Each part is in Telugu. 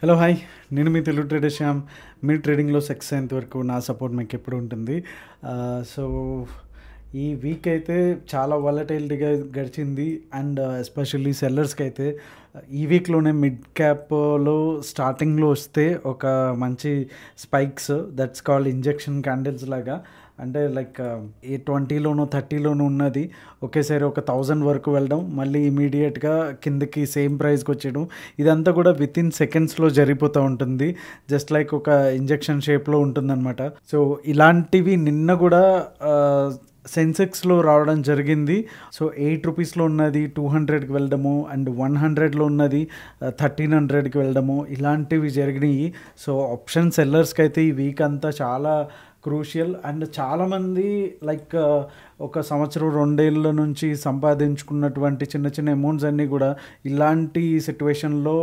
హలో హాయ్ నేను మీ తెలుగు ట్రేడర్ శ్యామ్ మీ ట్రేడింగ్లో సక్సెస్ అయ్యేంత వరకు నా సపోర్ట్ మీకు ఎప్పుడు ఉంటుంది సో ఈ వీక్ అయితే చాలా వాలటైలిటీగా గడిచింది అండ్ ఎస్పెషల్లీ సెల్లర్స్కి అయితే ఈ వీక్లోనే మిడ్ క్యాప్లో స్టార్టింగ్లో వస్తే ఒక మంచి spikes that's called injection candles లాగా అంటే లైక్ ఏ ట్వంటీలోనో థర్టీలోనో ఉన్నది ఒకేసారి ఒక థౌజండ్ వరకు వెళ్ళడం మళ్ళీ ఇమీడియట్గా కిందకి సేమ్ ప్రైస్కి వచ్చేయడం ఇదంతా కూడా విత్ ఇన్ సెకండ్స్లో జరిగిపోతూ ఉంటుంది జస్ట్ లైక్ ఒక ఇంజెక్షన్ షేప్లో ఉంటుందన్నమాట సో ఇలాంటివి నిన్న కూడా సెన్సెక్స్లో రావడం జరిగింది సో ఎయిట్ రూపీస్లో ఉన్నది టూ హండ్రెడ్కి వెళ్ళడము అండ్ వన్ హండ్రెడ్లో ఉన్నది థర్టీన్ హండ్రెడ్కి వెళ్ళడము ఇలాంటివి జరిగినాయి సో ఆప్షన్ సెల్లర్స్కి అయితే ఈ వీక్ అంతా చాలా క్రూషియల్ అండ్ చాలామంది లైక్ ఒక సంవత్సరం రెండేళ్ళ నుంచి సంపాదించుకున్నటువంటి చిన్న చిన్న అమౌంట్స్ అన్నీ కూడా ఇలాంటి సిట్యువేషన్లో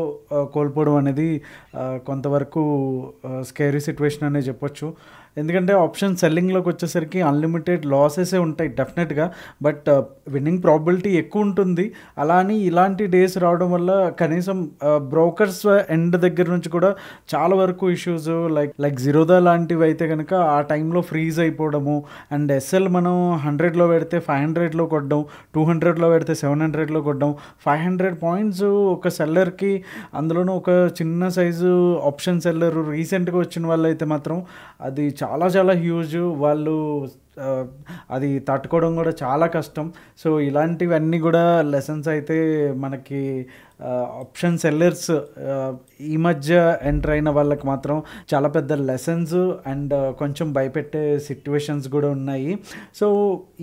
కోల్పోవడం అనేది కొంతవరకు స్కేరీ సిట్యువేషన్ అనే చెప్పొచ్చు ఎందుకంటే ఆప్షన్ సెల్లింగ్లోకి వచ్చేసరికి అన్లిమిటెడ్ లాసెసే ఉంటాయి డెఫినెట్గా బట్ uh, విన్నింగ్ ప్రాబిలిటీ ఎక్కువ ఉంటుంది అలా అని ఇలాంటి డేస్ రావడం వల్ల కనీసం uh, బ్రోకర్స్ ఎండ్ దగ్గర నుంచి కూడా చాలా వరకు ఇష్యూస్ లైక్ లైక్ జీరోదా లాంటివి అయితే కనుక ఆ టైంలో ఫ్రీజ్ అయిపోవడము అండ్ ఎస్ఎల్ మనం హండ్రెడ్లో పెడితే ఫైవ్ హండ్రెడ్లో కొట్టడం టూ హండ్రెడ్లో పెడితే సెవెన్ హండ్రెడ్లో కొట్టడం ఫైవ్ హండ్రెడ్ పాయింట్స్ ఒక సెల్లర్కి అందులోనూ ఒక చిన్న సైజు ఆప్షన్ సెల్లర్ రీసెంట్గా వచ్చిన వాళ్ళు అయితే మాత్రం అది చాలా చాలా హ్యూజ్ వాళ్ళు అది తట్టుకోవడం కూడా చాలా కష్టం సో ఇలాంటివన్నీ కూడా లెసన్స్ అయితే మనకి ఆప్షన్ సెల్లర్స్ ఈ మధ్య ఎంటర్ అయిన వాళ్ళకి మాత్రం చాలా పెద్ద లెసన్స్ అండ్ కొంచెం భయపెట్టే సిట్యువేషన్స్ కూడా ఉన్నాయి సో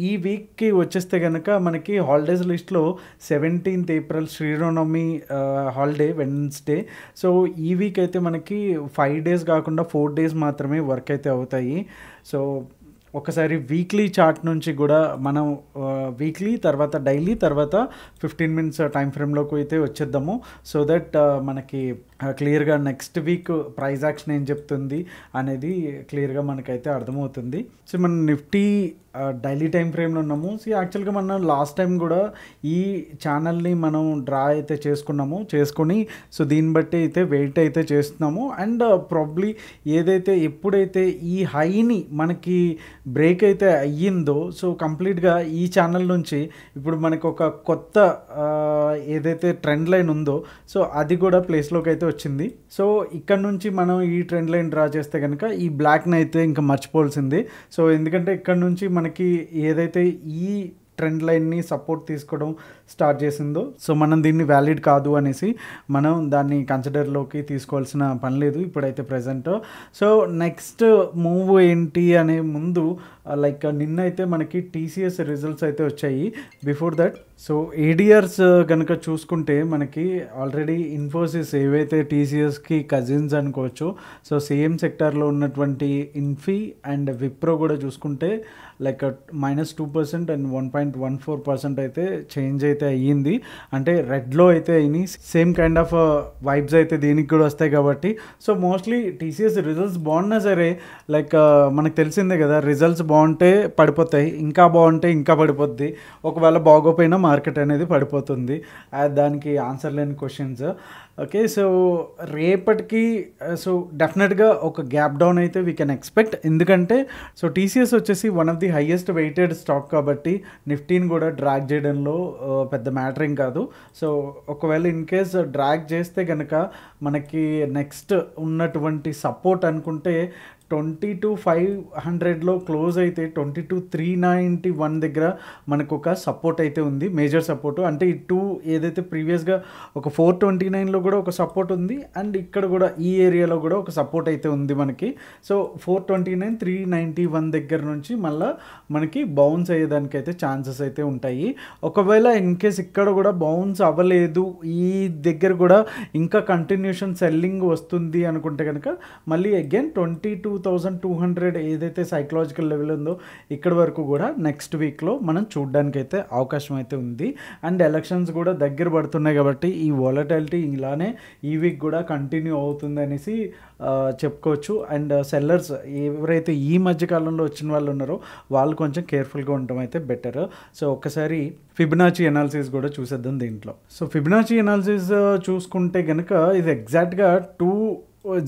ఈ వీక్కి వచ్చేస్తే కనుక మనకి హాలిడేస్ లిస్ట్లో seventeenth April Sri Rama Navami holiday Wednesday so ఈ వీక్ అయితే మనకి ఫైవ్ డేస్ కాకుండా ఫోర్ డేస్ మాత్రమే వర్క్ అయితే అవుతాయి సో ఒకసారి వీక్లీ చార్ట్ నుంచి కూడా మనం వీక్లీ తర్వాత డైలీ తర్వాత ఫిఫ్టీన్ మినిట్స్ టైం ఫ్రేమ్లోకి అయితే వచ్చేద్దాము సో దట్ మనకి క్లియర్గా నెక్స్ట్ వీక్ ప్రైజ్ యాక్షన్ ఏం చెప్తుంది అనేది క్లియర్గా మనకైతే అర్థమవుతుంది సో మనం నిఫ్టీ డైలీ టైం ఫ్రేమ్లో ఉన్నాము సో యాక్చువల్గా మనం లాస్ట్ టైం కూడా ఈ ఛానల్ని మనం డ్రా అయితే చేసుకున్నాము చేసుకొని సో దీన్ని బట్టి అయితే వెయిట్ అయితే చేస్తున్నాము అండ్ ప్రాబ్లీ ఏదైతే ఎప్పుడైతే ఈ హైని మనకి బ్రేక్ అయితే అయ్యిందో సో కంప్లీట్గా ఈ ఛానల్ నుంచి ఇప్పుడు మనకు ఒక కొత్త ఏదైతే ట్రెండ్ లైన్ ఉందో సో అది కూడా ప్లేస్లోకి అయితే వచ్చింది సో ఇక్కడ నుంచి మనం ఈ ట్రెండ్ లైన్ డ్రా చేస్తే కనుక ఈ బ్లాక్ని అయితే ఇంకా మర్చిపోవాల్సింది సో ఎందుకంటే ఇక్కడ నుంచి మనకి ఏదైతే ఈ ట్రెండ్ లైన్ని సపోర్ట్ తీసుకోవడం స్టార్ట్ చేసిందో సో మనం దీన్ని వ్యాలిడ్ కాదు అనేసి మనం దాన్ని కన్సిడర్లోకి తీసుకోవాల్సిన పని లేదు ఇప్పుడైతే ప్రజెంట్ సో నెక్స్ట్ మూవ్ ఏంటి అనే ముందు లైక్ uh, uh, నిన్నైతే మనకి టీసీఎస్ రిజల్ట్స్ అయితే వచ్చాయి బిఫోర్ దట్ సో ఏడిఆర్స్ కనుక చూసుకుంటే మనకి ఆల్రెడీ ఇన్ఫోసిస్ ఏవైతే టీసీఎస్కి కజిన్స్ అనుకోవచ్చు సో సేమ్ సెక్టార్లో ఉన్నటువంటి ఇన్ఫీ అండ్ విప్రో కూడా చూసుకుంటే like minus two percent and one point one four percent అయితే చేంజ్ అయితే అయ్యింది అంటే రెడ్లో అయితే అయినాయి సేమ్ కైండ్ ఆఫ్ వైబ్స్ అయితే దీనికి కూడా వస్తాయి కాబట్టి సో మోస్ట్లీ టీసీఎస్ రిజల్ట్స్ బాగున్నా సరే లైక్ uh, మనకు తెలిసిందే కదా రిజల్ట్స్ బాగున్నా బాగుంటే పడిపోతాయి ఇంకా బాగుంటే ఇంకా పడిపోద్ది ఒకవేళ బాగోపోయినా మార్కెట్ అనేది పడిపోతుంది దానికి ఆన్సర్ లేని క్వశ్చన్స్ ఓకే సో రేపటికి సో డెఫినెట్గా ఒక గ్యాప్ డౌన్ అయితే వీ కెన్ ఎక్స్పెక్ట్ ఎందుకంటే సో టీసీఎస్ వచ్చేసి one of the highest weighted stock కాబట్టి నిఫ్టీని కూడా డ్రాగ్ చేయడంలో పెద్ద మ్యాటరింగ్ కాదు సో ఒకవేళ ఇన్ కేస్ డ్రాగ్ చేస్తే కనుక మనకి నెక్స్ట్ ఉన్నటువంటి సపోర్ట్ అనుకుంటే ట్వంటీ టు ఫైవ్ హండ్రెడ్లో క్లోజ్ అయితే twenty two three ninety one దగ్గర మనకు ఒక సపోర్ట్ అయితే ఉంది మేజర్ సపోర్ట్ అంటే ఈ టూ ఏదైతే ప్రీవియస్గా ఒక ఫోర్ ట్వంటీ నైన్లో కూడా ఒక సపోర్ట్ ఉంది అండ్ ఇక్కడ కూడా ఈ ఏరియాలో కూడా ఒక సపోర్ట్ అయితే ఉంది మనకి so four twenty nine three ninety one దగ్గర నుంచి మళ్ళీ మనకి బౌన్స్ అయ్యేదానికి అయితే ఛాన్సెస్ అయితే ఉంటాయి ఒకవేళ ఇన్ కేస్ ఇక్కడ కూడా బౌన్స్ అవ్వలేదు ఈ దగ్గర కూడా ఇంకా కంటిన్యూషన్ సెల్లింగ్ వస్తుంది అనుకుంటే కనుక మళ్ళీ again twenty two thousand two hundred ఏదైతే సైకలాజికల్ లెవెల్ ఉందో ఇక్కడ వరకు కూడా నెక్స్ట్ వీక్లో మనం చూడడానికి అయితే అవకాశం అయితే ఉంది అండ్ ఎలక్షన్స్ కూడా దగ్గర పడుతున్నాయి కాబట్టి ఈ వాలటాలిటీ ఇలానే ఈ వీక్ కూడా కంటిన్యూ అవుతుంది అనేసి చెప్పుకోవచ్చు అండ్ సెల్లర్స్ uh, ఎవరైతే ఈ మధ్య కాలంలో వచ్చిన వాళ్ళు ఉన్నారో వాళ్ళు కొంచెం కేర్ఫుల్గా ఉండటం అయితే బెటర్ సో ఒక్కసారి ఫిబినాచి ఎనాలిసిస్ కూడా చూసేద్దాం దీంట్లో సో ఫిబినాచి ఎనాలిసిస్ చూసుకుంటే కనుక ఇది ఎగ్జాక్ట్గా two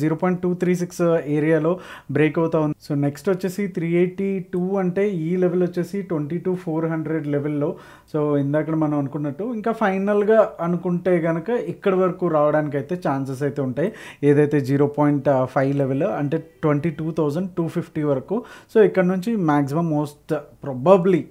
zero point two three six ఏరియాలో బ్రేక్ అవుతా ఉంది సో నెక్స్ట్ వచ్చేసి త్రీ ఎయిటీ టూ అంటే ఈ లెవెల్ వచ్చేసి ట్వంటీ టూ ఫోర్ హండ్రెడ్ లెవెల్లో సో ఇందాక మనం అనుకున్నట్టు ఇంకా ఫైనల్గా అనుకుంటే కనుక ఇక్కడ వరకు రావడానికి అయితే ఛాన్సెస్ అయితే ఉంటాయి ఏదైతే జీరో పాయింట్ ఫైవ్ లెవెల్ అంటే twenty two thousand two fifty వరకు సో ఇక్కడ నుంచి మ్యాక్సిమం మోస్ట్ ప్రొబబ్లీ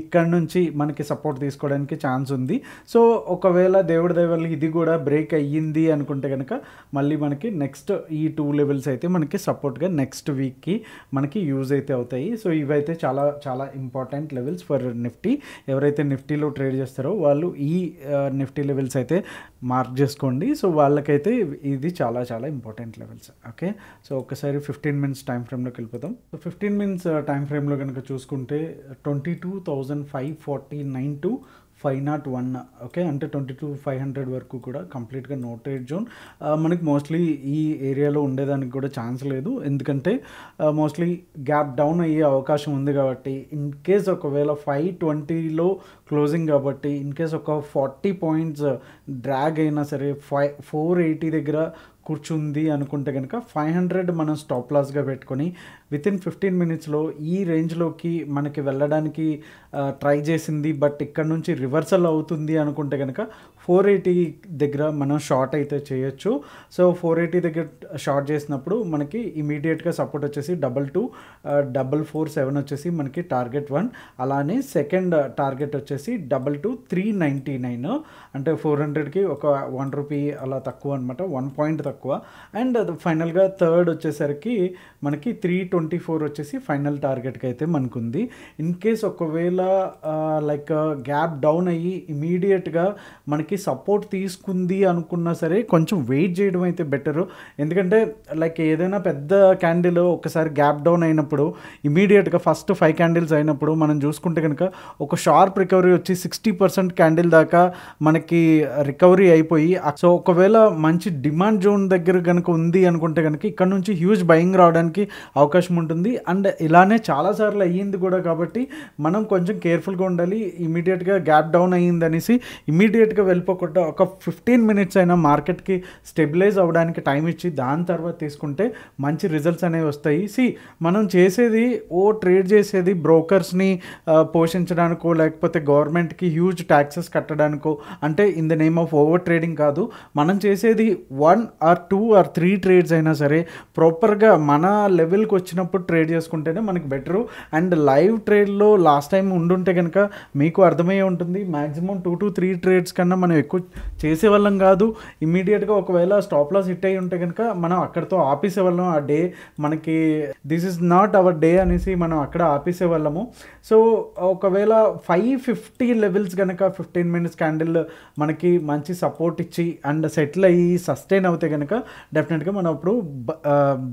ఇక్కడ నుంచి మనకి సపోర్ట్ తీసుకోవడానికి ఛాన్స్ ఉంది సో ఒకవేళ దేవుడి దేవల్ ఇది కూడా బ్రేక్ అయ్యింది అనుకుంటే కనుక మళ్ళీ మనకి నెక్స్ట్ జస్ట్ ఈ టూ లెవెల్స్ అయితే మనకి సపోర్ట్గా నెక్స్ట్ వీక్కి మనకి యూజ్ అయితే అవుతాయి సో ఇవైతే చాలా చాలా ఇంపార్టెంట్ లెవెల్స్ ఫర్ నిఫ్టీ ఎవరైతే నిఫ్టీలో ట్రేడ్ చేస్తారో వాళ్ళు ఈ నిఫ్టీ లెవెల్స్ అయితే మార్క్ చేసుకోండి సో వాళ్ళకైతే ఇది చాలా చాలా ఇంపార్టెంట్ లెవెల్స్ ఓకే సో ఒకసారి ఫిఫ్టీన్ మినిట్స్ టైం ఫ్రేమ్లోకి వెళ్ళిపోతాం సో ఫిఫ్టీన్ మినిట్స్ టైం ఫ్రేమ్లో కనుక చూసుకుంటే twenty two thousand five forty nine to five nought one okay అంటే ట్వంటీ టూ ఫైవ్ హండ్రెడ్ వరకు కూడా కంప్లీట్గా నోట్ ఎయిట్ జోన్ మనకి మోస్ట్లీ ఈ ఏరియాలో ఉండేదానికి కూడా ఛాన్స్ లేదు ఎందుకంటే మోస్ట్లీ గ్యాప్ డౌన్ అయ్యే అవకాశం ఉంది కాబట్టి ఇన్ కేస్ ఒకవేళ ఫైవ్ ట్వంటీలో క్లోజింగ్ కాబట్టి ఇన్ కేస్ ఒక ఫార్టీ పాయింట్స్ డ్రాగ్ అయినా సరే ఫైవ్ ఫోర్ ఎయిటీ దగ్గర కూర్చుంది అనుకుంటే కనుక ఫైవ్ హండ్రెడ్ మనం స్టాప్ లాస్గా పెట్టుకొని విత్ ఇన్ ఫిఫ్టీన్ మినిట్స్లో ఈ రేంజ్లోకి మనకి వెళ్ళడానికి ట్రై uh, చేసింది బట్ ఇక్కడ నుంచి రివర్సల్ అవుతుంది అనుకుంటే కనుక ఫోర్ ఎయిటీ దగ్గర మనం షార్ట్ అయితే చేయొచ్చు సో ఫోర్ ఎయిటీ దగ్గర షార్ట్ చేసినప్పుడు మనకి ఇమీడియట్గా సపోర్ట్ వచ్చేసి double two double four seven వచ్చేసి మనకి టార్గెట్ వన్ అలానే సెకండ్ టార్గెట్ uh, వచ్చేసి వచ్చేసి double two three ninety nine అంటే ఫోర్ హండ్రెడ్కి ఒక వన్ రూపీ అలా తక్కువ అనమాట వన్ పాయింట్ తక్కువ అండ్ ఫైనల్గా థర్డ్ వచ్చేసరికి మనకి త్రీ ట్వంటీ ఫోర్ వచ్చేసి ఫైనల్ టార్గెట్కి అయితే మనకుంది ఇన్ కేస్ ఒకవేళ లైక్ గ్యాప్ డౌన్ అయ్యి ఇమీడియట్గా మనకి సపోర్ట్ తీసుకుంది అనుకున్నా సరే కొంచెం వెయిట్ చేయడం అయితే బెటరు ఎందుకంటే లైక్ ఏదైనా పెద్ద క్యాండిల్ ఒకసారి గ్యాప్ డౌన్ అయినప్పుడు ఇమీడియట్గా ఫస్ట్ ఫైవ్ క్యాండిల్స్ అయినప్పుడు మనం చూసుకుంటే కనుక ఒక షార్ప్ రికవరీ రికవరీ వచ్చి సిక్స్టీ పర్సెంట్ క్యాండిల్ దాకా మనకి రికవరీ అయిపోయి సో ఒకవేళ మంచి డిమాండ్ జోన్ దగ్గర కనుక ఉంది అనుకుంటే కనుక ఇక్కడ నుంచి హ్యూజ్ బయింగ్ రావడానికి అవకాశం ఉంటుంది అండ్ ఇలానే చాలాసార్లు అయ్యింది కూడా కాబట్టి మనం కొంచెం కేర్ఫుల్గా ఉండాలి ఇమీడియట్గా గ్యాప్ డౌన్ అయ్యింది అనేసి ఇమీడియట్గా వెళ్ళిపోకుండా ఒక ఫిఫ్టీన్ మినిట్స్ అయినా మార్కెట్కి స్టెబిలైజ్ అవ్వడానికి టైం ఇచ్చి దాని తర్వాత తీసుకుంటే మంచి రిజల్ట్స్ అనేవి వస్తాయి సి మనం చేసేది ఓ ట్రేడ్ చేసేది బ్రోకర్స్ని పోషించడానికో లేకపోతే గవర్నమెంట్కి హ్యూజ్ ట్యాక్సెస్ కట్టడానికో అంటే in the name of overtrading కాదు మనం చేసేది one or two or three trades అయినా సరే ప్రాపర్గా మన లెవెల్కి వచ్చినప్పుడు ట్రేడ్ చేసుకుంటేనే మనకి బెటరు అండ్ లైవ్ ట్రేడ్లో లాస్ట్ టైం ఉండుంటే కనుక మీకు అర్థమయ్యే ఉంటుంది maximum two to three trades కన్నా మనం ఎక్కువ చేసే వాళ్ళం కాదు ఇమీడియట్గా ఒకవేళ స్టాప్ లాస్ హిట్ అయ్యి ఉంటే కనుక మనం అక్కడితో ఆపేసే వాళ్ళం ఆ డే మనకి this is not our day అనేసి మనం అక్కడ ఆపేసే వాళ్ళము సో ఒకవేళ ఫైవ్ ఫిఫ్ ఫిఫ్టీ లెవెల్స్ కనుక ఫిఫ్టీన్ మినిట్స్ క్యాండిల్ మనకి మంచి సపోర్ట్ ఇచ్చి అండ్ సెటిల్ అయ్యి సస్టైన్ అవుతే కనుక డెఫినెట్గా మనం అప్పుడు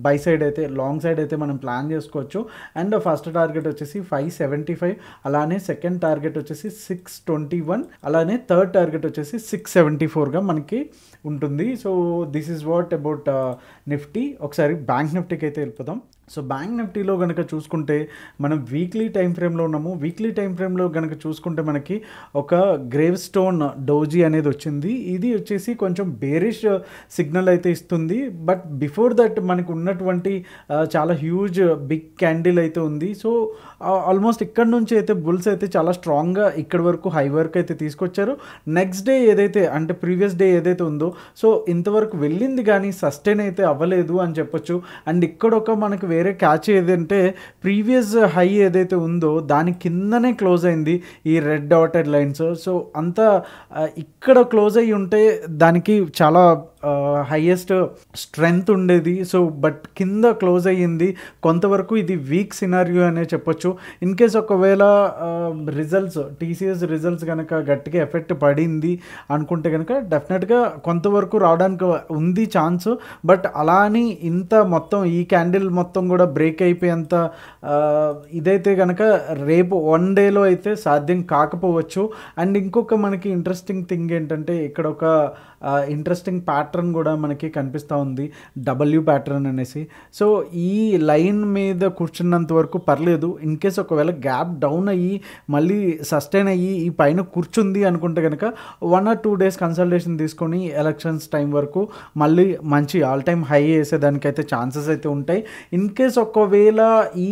బై సైడ్ అయితే లాంగ్ సైడ్ అయితే మనం ప్లాన్ చేసుకోవచ్చు అండ్ ఫస్ట్ టార్గెట్ వచ్చేసి ఫైవ్ సెవెంటీ ఫైవ్ అలానే సెకండ్ టార్గెట్ వచ్చేసి సిక్స్ ట్వంటీ వన్ అలానే థర్డ్ టార్గెట్ వచ్చేసి సిక్స్ సెవెంటీ ఫోర్గా మనకి ఉంటుంది so this is what about Nifty ఒకసారి బ్యాంక్ నిఫ్టీకి అయితే వెళ్ళిపోదాం సో బ్యాంక్ నిఫ్టీలో కనుక చూసుకుంటే మనం వీక్లీ టైం ఫ్రేమ్లో ఉన్నాము వీక్లీ టైం ఫ్రేమ్లో కనుక చూసుకుంటే మనకి ఒక గ్రేవ్ స్టోన్ డోజీ అనేది వచ్చింది ఇది వచ్చేసి కొంచెం బేరిష్ సిగ్నల్ అయితే ఇస్తుంది బట్ బిఫోర్ దట్ మనకు ఉన్నటువంటి చాలా హ్యూజ్ బిగ్ క్యాండిల్ అయితే ఉంది సో ఆల్మోస్ట్ ఇక్కడ నుంచి అయితే బుల్స్ అయితే చాలా స్ట్రాంగ్గా ఇక్కడ వరకు హై వరకు అయితే తీసుకొచ్చారు నెక్స్ట్ డే ఏదైతే అంటే ప్రీవియస్ డే ఏదైతే ఉందో సో ఇంతవరకు వెళ్ళింది కానీ సస్టైన్ అయితే అవ్వలేదు అని చెప్పొచ్చు అండ్ ఇక్కడ ఒక మనకు వేరే వేరే క్యాచ్ ఏదంటే ప్రీవియస్ హై ఏదైతే ఉందో దాని కిందనే క్లోజ్ అయింది ఈ రెడ్ డాటెడ్ లైన్స్ సో అంతా ఇక్కడ క్లోజ్ అయ్యి ఉంటే దానికి చాలా హయ్యెస్ట్ స్ట్రెంగ్త్ ఉండేది సో బట్ కింద క్లోజ్ అయ్యింది కొంతవరకు ఇది వీక్ సినారియో అనే చెప్పొచ్చు ఇన్ కేస్ ఒకవేళ రిజల్ట్స్ టీసీఎస్ రిజల్ట్స్ కనుక గట్టిగా ఎఫెక్ట్ పడింది అనుకుంటే కనుక డెఫినెట్గా కొంతవరకు రావడానికి ఉంది ఛాన్స్ బట్ అలా అని ఇంత మొత్తం ఈ క్యాండిల్ మొత్తం మొత్తం కూడా బ్రేక్ అయిపోయేంత ఇదైతే కనుక రేపు వన్ డేలో అయితే సాధ్యం కాకపోవచ్చు అండ్ ఇంకొక మనకి ఇంట్రెస్టింగ్ థింగ్ ఏంటంటే ఇక్కడ ఒక ఇంట్రెస్టింగ్ ప్యాటర్న్ కూడా మనకి కనిపిస్తూ ఉంది డబ్ల్యూ ప్యాటర్న్ అనేసి సో ఈ లైన్ మీద కూర్చున్నంత వరకు పర్లేదు ఇన్ కేస్ ఒకవేళ గ్యాప్ డౌన్ అయ్యి మళ్ళీ సస్టైన్ అయ్యి ఈ పైన కూర్చుంది అనుకుంటే కనుక one or two days consultation తీసుకొని ఎలక్షన్స్ టైం వరకు మళ్ళీ మంచి ఆల్ టైమ్ హై వేసేదానికైతే ఛాన్సెస్ అయితే ఉంటాయి ఇన్ కేస్ ఒకవేళ ఈ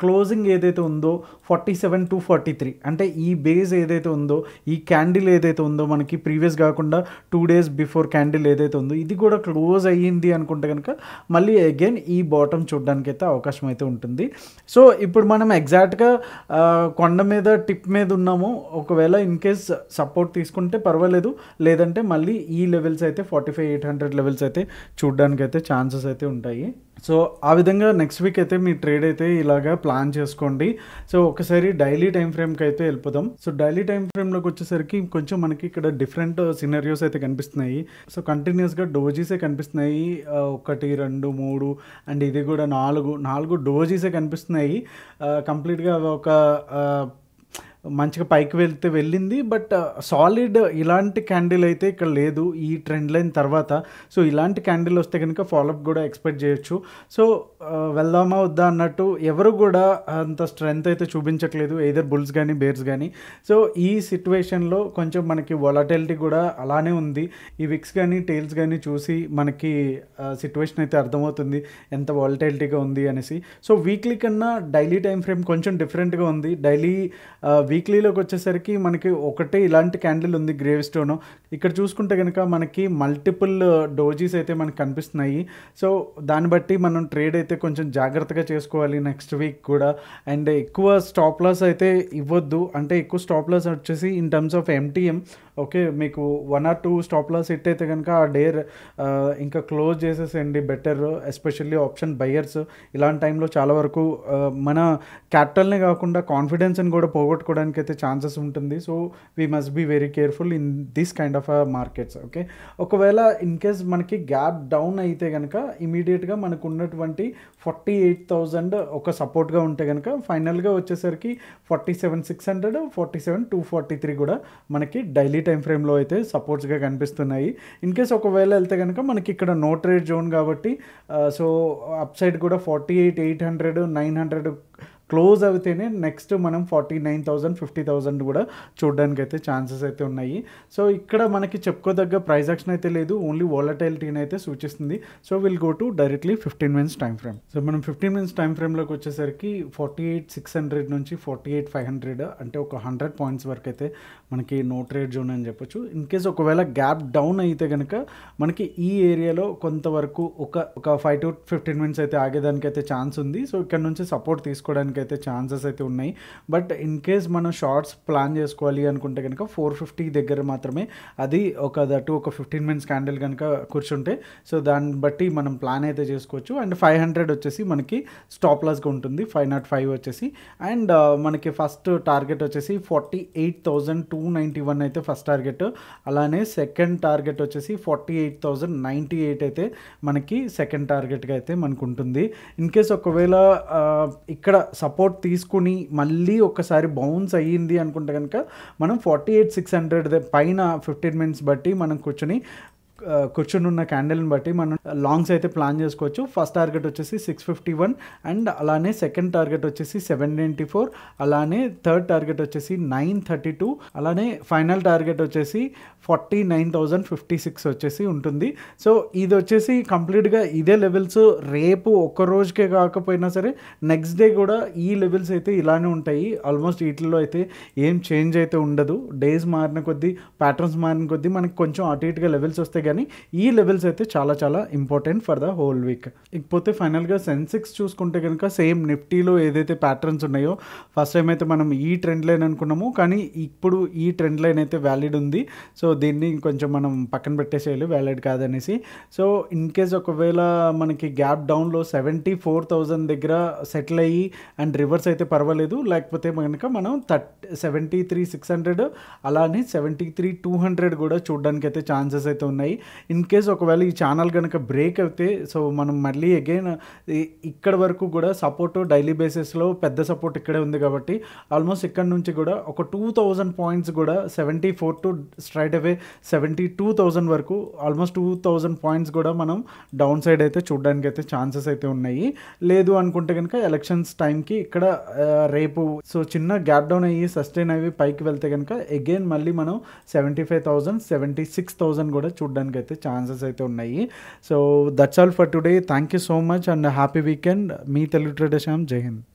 క్లోజింగ్ uh, ఏదైతే ఉందో forty seven to forty three అంటే ఈ బేస్ ఏదైతే ఉందో ఈ క్యాండిల్ ఏదైతే ఉందో మనకి ప్రీవియస్ కాకుండా టూ డేస్ బిఫోర్ క్యాండిల్ ఏదైతే ఉందో ఇది కూడా క్లోజ్ అయ్యింది అనుకుంటే కనుక మళ్ళీ అగైన్ ఈ బాటమ్ చూడడానికి అయితే అవకాశం అయితే ఉంటుంది సో ఇప్పుడు మనం ఎగ్జాక్ట్గా uh, కొండ మీద టిప్ మీద ఉన్నాము ఒకవేళ ఇన్ కేస్ సపోర్ట్ తీసుకుంటే పర్వాలేదు లేదంటే మళ్ళీ ఈ లెవెల్స్ అయితే forty five eight hundred levels అయితే చూడడానికి అయితే ఛాన్సెస్ అయితే ఉంటాయి సో ఆ విధంగా నెక్స్ట్ వీక్ అయితే మీ ట్రేడ్ అయితే ఇలాగా ప్లాన్ చేసుకోండి సో ఒకసారి డైలీ టైం ఫ్రేమ్కి అయితే వెళ్ళిపోదాం సో డైలీ టైం ఫ్రేమ్లోకి వచ్చేసరికి కొంచెం మనకి ఇక్కడ డిఫరెంట్ సినరియోస్ అయితే కనిపిస్తున్నాయి సో కంటిన్యూస్గా డోజీసే కనిపిస్తున్నాయి ఒకటి రెండు మూడు అండ్ ఇది కూడా నాలుగు నాలుగు డోజీసే కనిపిస్తున్నాయి కంప్లీట్గా ఒక మంచిగా పైకి వెళ్తే వెళ్ళింది బట్ సాలిడ్ uh, ఇలాంటి క్యాండిల్ అయితే ఇక్కడ లేదు ఈ ట్రెండ్ లైన్ తర్వాత సో ఇలాంటి క్యాండిల్ వస్తే కనుక ఫాలోఅప్ కూడా ఎక్స్పెక్ట్ చేయొచ్చు సో uh, వెళ్దామా వద్దా అన్నట్టు ఎవరు కూడా అంత స్ట్రెంగ్త్ అయితే చూపించట్లేదు ఏదర్ బుల్స్ కానీ బేర్స్ కానీ సో ఈ సిట్యువేషన్లో కొంచెం మనకి వాలటిలిటీ కూడా అలానే ఉంది ఈ విక్స్ కానీ టైల్స్ కానీ చూసి మనకి సిట్యువేషన్ uh, అయితే అర్థమవుతుంది ఎంత వాలటైలిటీగా ఉంది అనేసి సో వీక్లీ కన్నా డైలీ టైం ఫ్రేమ్ కొంచెం డిఫరెంట్గా ఉంది డైలీ వీక్లీలోకి వచ్చేసరికి మనకి ఒకటే ఇలాంటి క్యాండిల్ ఉంది గ్రేవ్ స్టోన్ ఇక్కడ చూసుకుంటే కనుక మనకి మల్టిపుల్ డోజీస్ uh, అయితే మనకు కనిపిస్తున్నాయి సో దాన్ని బట్టి మనం ట్రేడ్ అయితే కొంచెం జాగ్రత్తగా చేసుకోవాలి నెక్స్ట్ వీక్ కూడా అండ్ ఎక్కువ స్టాప్ లాస్ అయితే ఇవ్వద్దు అంటే ఎక్కువ స్టాప్ లాస్ వచ్చేసి in terms of MTM okay మీకు one or two stop loss hit అయితే కనుక ఆ డేర్ uh, ఇంకా క్లోజ్ చేసేసేయండి బెటర్ ఎస్పెషల్లీ ఆప్షన్ బయర్స్ ఇలాంటి టైంలో చాలా వరకు uh, మన క్యాపిటల్నే కాకుండా కాన్ఫిడెన్స్ని కూడా పోగొట్టుకోవడం పడిపోవడానికి అయితే ఛాన్సెస్ ఉంటుంది so we must be very careful in this kind of markets okay ఒకవేళ ఇన్ కేస్ మనకి గ్యాప్ డౌన్ అయితే కనుక ఇమీడియట్గా మనకు ఉన్నటువంటి ఫార్టీ ఎయిట్ థౌజండ్ ఒక సపోర్ట్గా ఉంటే కనుక ఫైనల్గా వచ్చేసరికి forty seven six hundred forty seven two forty three కూడా మనకి డైలీ టైం ఫ్రేమ్లో అయితే సపోర్ట్స్గా కనిపిస్తున్నాయి ఇన్ కేస్ ఒకవేళ వెళ్తే కనుక మనకి ఇక్కడ నో ట్రేడ్ జోన్ కాబట్టి సో అప్ సైడ్ కూడా forty eight eight hundred nine hundred close అయితేనే నెక్స్ట్ మనం forty nine thousand fifty thousand కూడా చూడడానికి అయితే ఛాన్సెస్ అయితే ఉన్నాయి సో ఇక్కడ మనకి చెప్పుకోదగ్గ ప్రైజ్ యాక్షన్ అయితే లేదు ఓన్లీ వాలటైలిటీని అయితే సూచిస్తుంది so will go to directly fifteen minutes time frame so మనం ఫిఫ్టీన్ మినిట్స్ టైం ఫ్రేమ్లోకి వచ్చేసరికి ఫార్టీ ఎయిట్ సిక్స్ హండ్రెడ్ నుంచి ఫార్టీ ఎయిట్ ఫైవ్ హండ్రెడ్ అంటే ఒక హండ్రెడ్ పాయింట్స్ వరకు అయితే మనకి నో ట్రేడ్ జోన్ అని చెప్పొచ్చు ఇన్ కేస్ ఒకవేళ గ్యాప్ డౌన్ అయితే కనుక మనకి ఈ ఏరియాలో కొంతవరకు ఒక ఒక ఫైవ్ టు ఫిఫ్టీన్ మినిట్స్ అయితే ఆగేదానికి అయితే ఛాన్స్ ఉంది సో ఇక్కడ నుంచి సపోర్ట్ తీసుకోవడానికి అయితే ఛాన్సెస్ అయితే ఉన్నాయి బట్ ఇన్ కేస్ మనం షార్ట్స్ ప్లాన్ చేసుకోవాలి అనుకుంటే కనుక ఫోర్ ఫిఫ్టీ దగ్గర మాత్రమే అది ఒక దట్టు ఒక ఫిఫ్టీన్ మినిట్స్ క్యాండిల్ కనుక కూర్చుంటే సో దాన్ని బట్టి మనం ప్లాన్ అయితే చేసుకోవచ్చు అండ్ ఫైవ్ హండ్రెడ్ వచ్చేసి మనకి స్టాప్ లాస్గా ఉంటుంది ఫైవ్ నాట్ ఫైవ్ వచ్చేసి అండ్ uh, మనకి ఫస్ట్ టార్గెట్ వచ్చేసి forty eight thousand two two ninety one అయితే ఫస్ట్ టార్గెట్ అలానే సెకండ్ టార్గెట్ వచ్చేసి forty eight thousand ninety eight అయితే మనకి సెకండ్ టార్గెట్గా అయితే మనకు ఉంటుంది ఇన్ కేస్ ఒకవేళ ఇక్కడ సపోర్ట్ తీసుకుని మళ్ళీ ఒకసారి బౌన్స్ అయ్యింది అనుకుంటే కనుక మనం ఫార్టీ ఎయిట్ సిక్స్ హండ్రెడ్ పైన ఫిఫ్టీన్ మినిట్స్ బట్టి మనం కూర్చొని కూర్చుని ఉన్న క్యాండిల్ని బట్టి మనం లాంగ్స్ అయితే ప్లాన్ చేసుకోవచ్చు ఫస్ట్ టార్గెట్ వచ్చేసి సిక్స్ ఫిఫ్టీ వన్ అండ్ అలానే సెకండ్ టార్గెట్ వచ్చేసి సెవెన్ నైంటీ ఫోర్ అలానే థర్డ్ టార్గెట్ వచ్చేసి నైన్ థర్టీ టూ అలానే ఫైనల్ టార్గెట్ వచ్చేసి forty nine thousand fifty six వచ్చేసి ఉంటుంది సో ఇది వచ్చేసి కంప్లీట్గా ఇదే లెవెల్స్ రేపు ఒక్క రోజుకే కాకపోయినా సరే నెక్స్ట్ డే కూడా ఈ లెవెల్స్ అయితే ఇలానే ఉంటాయి ఆల్మోస్ట్ వీటిల్లో అయితే ఏం చేంజ్ అయితే ఉండదు డేస్ మారిన కొద్దీ ప్యాటర్న్స్ మారిన కొద్దీ మనకి కొంచెం అటు ఇటుగా లెవెల్స్ వస్తాయి కానీ ఈ లెవెల్స్ అయితే చాలా చాలా important for the whole week ఇకపోతే ఫైనల్గా సెన్సెక్స్ చూసుకుంటే కనుక సేమ్ నిఫ్టీలో ఏదైతే ప్యాటర్న్స్ ఉన్నాయో ఫస్ట్ టైం అయితే మనం ఈ ట్రెండ్ లైన్ అనుకున్నాము కానీ ఇప్పుడు ఈ ట్రెండ్ లైన్ అయితే వ్యాలిడ్ ఉంది సో దీన్ని కొంచెం మనం పక్కన పెట్టేసేయాలి వ్యాలిడ్ కాదనేసి సో ఇన్ కేస్ ఒకవేళ మనకి గ్యాప్ డౌన్లో సెవెంటీ ఫోర్ థౌజండ్ దగ్గర సెటిల్ అయ్యి అండ్ రివర్స్ అయితే పర్వాలేదు లేకపోతే కనుక మనం thirty seventy three six hundred అలానే సెవెంటీ త్రీ టూ హండ్రెడ్ కూడా చూడడానికి అయితే ఛాన్సెస్ అయితే ఉన్నాయి ఇన్ కేస్ ఒకవేళ ఈ ఛానల్ కనుక బ్రేక్ అయితే సో మనం మళ్ళీ అగైన్ ఇక్కడ వరకు కూడా సపోర్ట్ డైలీ బేసిస్లో పెద్ద సపోర్ట్ ఇక్కడే ఉంది కాబట్టి ఆల్మోస్ట్ ఇక్కడ నుంచి కూడా ఒక టూ థౌజండ్ పాయింట్స్ కూడా seventy four to straight away seventy two thousand వరకు ఆల్మోస్ట్ టూ థౌజండ్ పాయింట్స్ కూడా మనం డౌన్ సైడ్ అయితే చూడడానికి అయితే ఛాన్సెస్ అయితే ఉన్నాయి లేదు అనుకుంటే కనుక ఎలక్షన్స్ టైంకి ఇక్కడ రేపు సో చిన్న గ్యాప్ డౌన్ అయ్యి సస్టైన్ అయ్యి పైకి వెళ్తే కనుక అగైన్ మళ్ళీ మనం seventy five thousand seventy six thousand కూడా చూడడానికి గైతే ఛాన్సెస్ అయితే ఉన్నాయి so that's all for today thank you so much and happy weekend మీ తెలి ట్రాడే షామ్ జై హింద్